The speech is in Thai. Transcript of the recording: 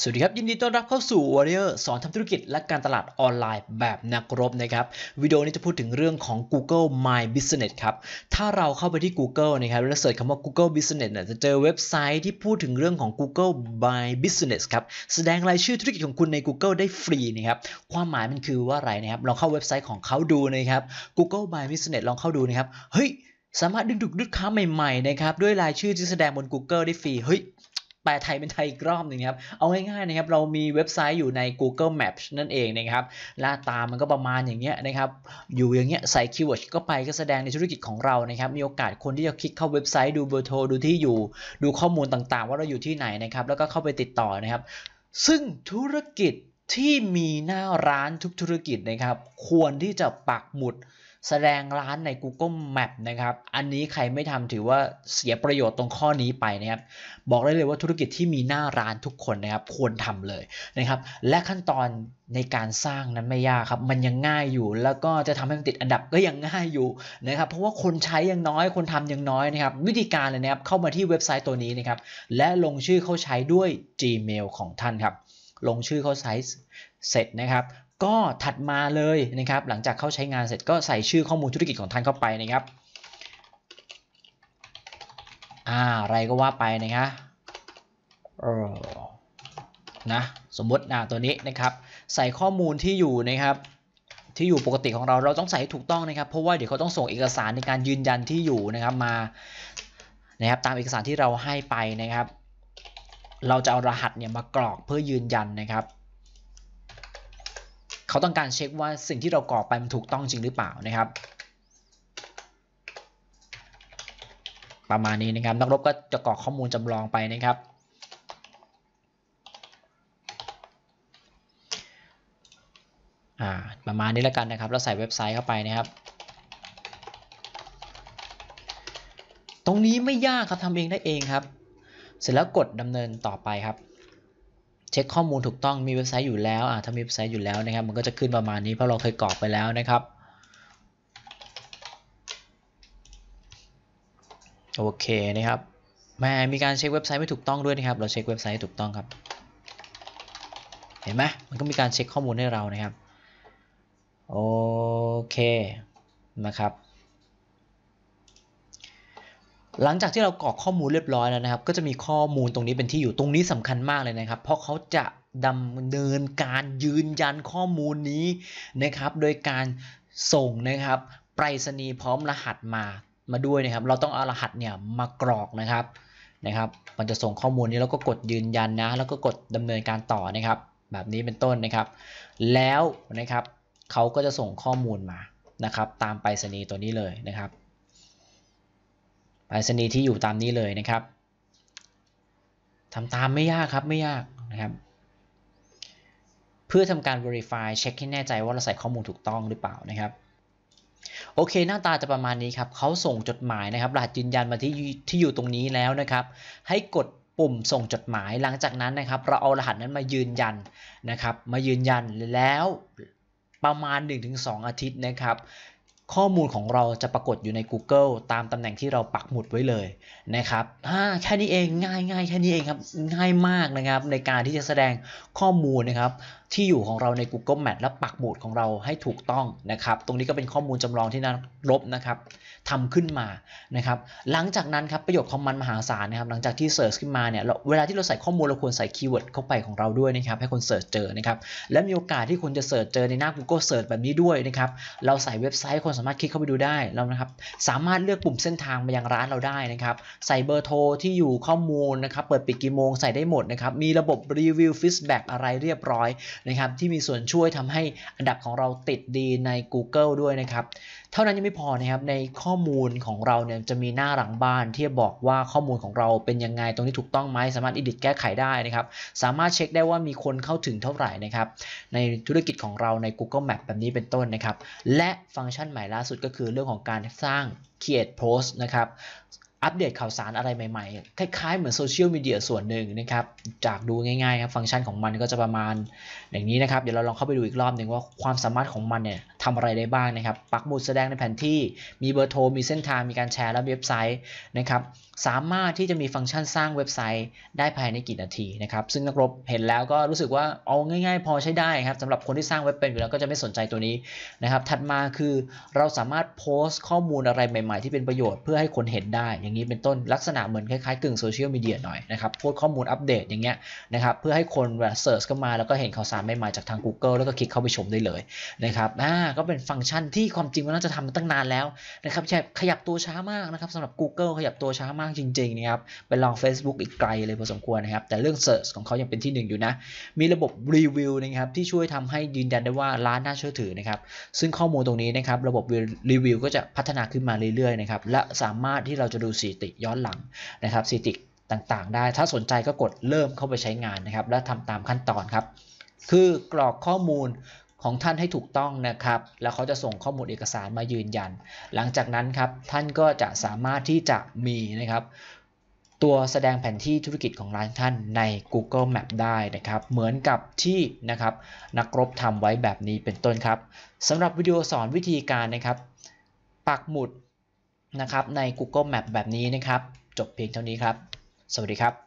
สวัสดีครับยินดีต้อนรับเข้าสู่ Warrior สอนทำธุรกิจและการตลาดออนไลน์แบบนักรบนะครับ วิดีโอนี้จะพูดถึงเรื่องของ Google My Business ครับ ถ้าเราเข้าไปที่ Google นะครับ แล้วเสิร์ชคำว่า Google Business เนี่ยจะเจอเว็บไซต์ที่พูดถึงเรื่องของ Google My Business ครับ แสดงรายชื่อธุรกิจของคุณใน Google ได้ฟรีนะครับ ความหมายมันคือว่าอะไรนะครับลองเข้าเว็บไซต์ของเขาดูนะครับ Google My Business ลองเข้าดูนะครับเฮ้ยสามารถดึงดูดลูกค้าใหม่ๆนะครับด้วยรายชื่อที่แสดงบน Google ได้ฟรีเฮ้ยแปลไทยเป็นไทยกรอบหนึ่งครับ เอาง่ายๆนะครับ เรามีเว็บไซต์อยู่ใน Google Maps นั่นเองนะครับหน้าตามันก็ประมาณอย่างเงี้ยนะครับ อยู่อย่างเงี้ยใส่คีย์เวิร์ดก็ไปก็แสดงในธุรกิจของเรานะครับ มีโอกาสคนที่จะคลิกเข้าเว็บไซต์ดูเบอร์โทรดูที่อยู่ ดูข้อมูลต่างๆ ว่าเราอยู่ที่ไหนนะครับ แล้วก็เข้าไปติดต่อนะครับ ซึ่งธุรกิจที่มีหน้าร้านทุกธุรกิจนะครับ ควรที่จะปักหมุดแสดงร้านใน Google Map นะครับ อันนี้ใครไม่ทำถือว่าเสียประโยชน์ตรงข้อนี้ไปนะครับ บอกได้เลยว่าธุรกิจที่มีหน้าร้านทุกคนนะครับควรทำเลยนะครับ และขั้นตอนในการสร้างนั้นไม่ยากครับ มันยังง่ายอยู่ แล้วก็จะทำให้มันติดอันดับก็ยังง่ายอยู่นะครับ เพราะว่าคนใช้ยังน้อย คนทำยังน้อยนะครับ วิธีการเลยนะครับ เข้ามาที่เว็บไซต์ตัวนี้นะครับ และลงชื่อเข้าใช้ด้วย Gmail ของท่านครับ ลงชื่อเข้าใช้เสร็จนะครับก็ถัดมาเลยนะครับหลังจากเข้าใช้งานเสร็จก็ใส่ชื่อข้อมูลธุรกิจของท่านเข้าไปนะครับอ่าอะไรก็ว่าไปนะครับเออนะสมมตินาตัวนี้นะครับ ใส่ข้อมูลที่อยู่นะครับ ที่อยู่ปกติของเราเราต้องใส่ให้ถูกต้องนะครับ เพราะว่าเดี๋ยวเขาต้องส่งเอกสารในการยืนยันที่อยู่นะครับมานะครับตามเอกสารที่เราให้ไปนะครับ เราจะเอารหัสเนี่ยมากรอกเพื่อยืนยันนะครับเขาต้องการเช็คว่าสิ่งที่เรากรอกไปมันถูกต้องจริงหรือเปล่านะครับ ประมาณนี้นะครับนักรบก็จะกรอกข้อมูลจำลองไปนะครับประมาณนี้แล้วกันนะครับแล้วใส่เว็บไซต์เข้าไปนะครับ ตรงนี้ไม่ยากครับทำเองได้เองครับ เสร็จแล้วกดดำเนินต่อไปครับเช็คข้อมูลถูกต้อง มีเว็บไซต์อยู่แล้วอ่าถ้ามีเว็บไซต์อยู่แล้วนะครับ มันก็จะขึ้นประมาณนี้ เพราะเราเคยกรอกไปแล้วนะครับ โอเคนะครับ แม่มีการเช็คเว็บไซต์ไม่ถูกต้องด้วยนะครับ เราเช็คเว็บไซต์ถูกต้องครับ เห็นไหมมันก็มีการเช็คข้อมูลให้เรานะครับ โอเคนะครับหลังจากที่เรากรอกข้อมูลเรียบร้อยแล้วนะครับ ก็จะมีข้อมูลตรงนี้เป็นที่อยู่ตรงนี้สำคัญมากเลยนะครับ เพราะเขาจะดำเนินการยืนยันข้อมูลนี้นะครับ โดยการส่งนะครับไปรษณีย์พร้อมรหัสมามาด้วยนะครับ เราต้องเอารหัสเนี่ยมากรอกนะครับนะครับ มันจะส่งข้อมูลนี้แล้วก็กดยืนยันนะ แล้วก็กดดำเนินการต่อนะครับ แบบนี้เป็นต้นนะครับ แล้วนะครับเขาก็จะส่งข้อมูลมานะครับ ตามไปรษณีย์ตัวนี้เลยนะครับไปรษณีย์ที่อยู่ตามนี้เลยนะครับทำตามไม่ยากครับไม่ยากนะครับ เพื่อทำการ verify เช็คให้แน่ใจว่าเราใส่ข้อมูลถูกต้องหรือเปล่านะครับ โอเคหน้าตาจะประมาณนี้ครับเขาส่งจดหมายนะครับรหัสยืนยันมาที่ที่อยู่ตรงนี้แล้วนะครับ ให้กดปุ่มส่งจดหมายหลังจากนั้นนะครับ เราเอารหัสนั้นมายืนยันนะครับมายืนยันแล้วประมาณ 1-2 อาทิตย์นะครับข้อมูลของเราจะปรากฏอยู่ใน Google ตามตำแหน่งที่เราปักหมุดไว้เลยนะครับแค่นี้เองง่ายง่ายแค่นี้เองครับง่ายมากนะครับ ในการที่จะแสดงข้อมูลนะครับที่อยู่ของเราใน Google Map และปักหมุดของเราให้ถูกต้องนะครับ ตรงนี้ก็เป็นข้อมูลจำลองที่นักรบนะครับทำขึ้นมานะครับ หลังจากนั้นครับประโยชน์ของมันมหาศาลนะครับ หลังจากที่เสิร์ชขึ้นมาเนี่ยเวลาที่เราใส่ข้อมูลเราควรใส่คีย์เวิร์ดเข้าไปของเราด้วยนะครับให้คนเสิร์ชเจอนะครับและมีโอกาสที่คุณจะเสิร์ชเจอในหน้า Google Search แบบนี้ด้วยนะครับเราใส่เว็บไซต์คนสามารถคลิกเข้าไปดูได้แล้วนะครับสามารถเลือกปุ่มเส้นทางมายังร้านเราได้นะครับ ใส่เบอร์โทรที่อยู่ข้อมูลนะครับเปิดปิดกี่โมงใส่ได้หมดนะครับ มีระบบรีวิวฟิสแบ็กอะไรเรียบร้อยนะครับ ที่มีส่วนช่วยทำให้อันดับของเราติดดีใน Google ด้วยนะครับเท่านั้นยังไม่พอนะครับในข้อมูลของเราเนี่ยจะมีหน้าหลังบ้านที่บอกว่าข้อมูลของเราเป็นยังไงตรงนี้ถูกต้องไหมสามารถอิดิทแก้ไขได้นะครับสามารถเช็คได้ว่ามีคนเข้าถึงเท่าไหร่นะครับ ในธุรกิจของเราใน Google Map แบบนี้เป็นต้นนะครับและฟังก์ชันใหม่ล่าสุดก็คือเรื่องของการสร้าง Create Post นะครับอัปเดตข่าวสารอะไรใหม่ๆ คล้ายๆ เหมือนโซเชียลมีเดียส่วนหนึ่งนะครับ จากดูง่ายๆ ครับ ฟังก์ชันของมันก็จะประมาณอย่างนี้นะครับ เดี๋ยวเราลองเข้าไปดูอีกรอบหนึ่งว่าความสามารถของมันเนี่ยทำอะไรได้บ้างนะครับ ปักหมุดแสดงในแผนที่ มีเบอร์โทร มีเส้นทาง มีการแชร์และเว็บไซต์นะครับ สามารถที่จะมีฟังก์ชันสร้างเว็บไซต์ได้ภายในกี่นาทีนะครับ ซึ่งนักรบเห็นแล้วก็รู้สึกว่าเอาง่ายๆ พอใช้ได้ครับสำหรับคนที่สร้างเว็บเป็นอยู่แล้วก็จะไม่สนใจตัวนี้นะครับ ถัดมาคือเราสามารถโพสต์ข้อมูลอะไรใหม่ๆ ที่เป็นประโยชน์เพื่อให้คนเห็นได้อย่างางนี้เป็นต้นลักษณะเหมือนคล้ายๆกึ่งโซเชียลมีเดียหน่อยนะครับโพสข้อมูลอัปเดตอย่างเงี้ยนะครับ เพื่อให้คนแบบเสิร์ชเข้ามาแล้วก็เห็นข่าวสารใหม่ๆจากทาง Google แล้วก็คลิกเข้าไปชมได้เลยนะครับอ่าก็เป็นฟังก์ชันที่ความจริงมันน่าจะทำมาตั้งนานแล้วนะครับขยับตัวช้ามากนะครับสำหรับ Google ขยับตัวช้ามากจริงๆนะครับไปลอง Facebook อีกไกลเลยพอสมควรนะครับแต่เรื่องเซิร์ชของเขายังเป็นที่หนึ่งอยู่นะมีระบบรีวิวนะครับที่ช่วยทำให้ยืนยันได้ว่าร้านน่าเชื่อถือนะครับซึ่งข้อมูลตรงนี้นะครับระบบรีวิวก็จะพัฒนาขึ้นมาเรื่อยๆนะครับและสามารถที่เราจะดูสถิติย้อนหลังนะครับสถิติต่างๆได้ ถ้าสนใจก็กดเริ่มเข้าไปใช้งานนะครับ และทำตามขั้นตอนครับ คือกรอกข้อมูลของท่านให้ถูกต้องนะครับแล้วเขาจะส่งข้อมูลเอกสารมายืนยัน หลังจากนั้นครับท่านก็จะสามารถที่จะมีนะครับตัวแสดงแผนที่ธุรกิจของร้านท่านใน Google Map ได้นะครับ เหมือนกับที่นะครับนักรบทำไว้แบบนี้เป็นต้นครับสำหรับวิดีโอสอนวิธีการนะครับ ปักหมุดนะครับใน Google Map แบบนี้นะครับ จบเพียงเท่านี้ครับ สวัสดีครับ